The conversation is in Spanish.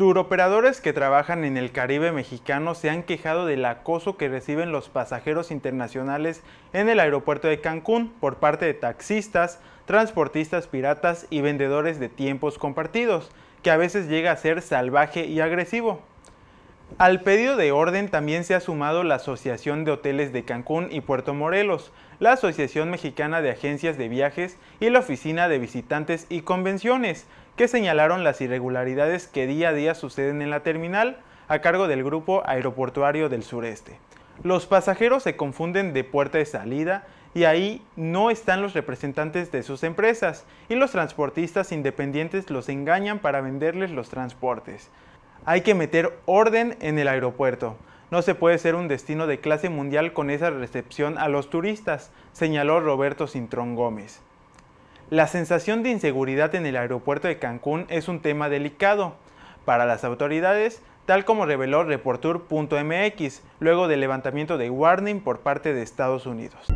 Turoperadores que trabajan en el Caribe mexicano se han quejado del acoso que reciben los pasajeros internacionales en el aeropuerto de Cancún por parte de taxistas, transportistas piratas y vendedores de tiempos compartidos, que a veces llega a ser salvaje y agresivo. Al pedido de orden también se ha sumado la Asociación de Hoteles de Cancún y Puerto Morelos, la Asociación Mexicana de Agencias de Viajes y la Oficina de Visitantes y Convenciones, que señalaron las irregularidades que día a día suceden en la terminal a cargo del Grupo Aeroportuario del Sureste. Los pasajeros se confunden de puerta de salida y ahí no están los representantes de sus empresas y los transportistas independientes los engañan para venderles los transportes. Hay que meter orden en el aeropuerto. No se puede ser un destino de clase mundial con esa recepción a los turistas, señaló Roberto Cintrón Gómez. La sensación de inseguridad en el aeropuerto de Cancún es un tema delicado para las autoridades, tal como reveló Reportur.mx luego del levantamiento de warning por parte de Estados Unidos.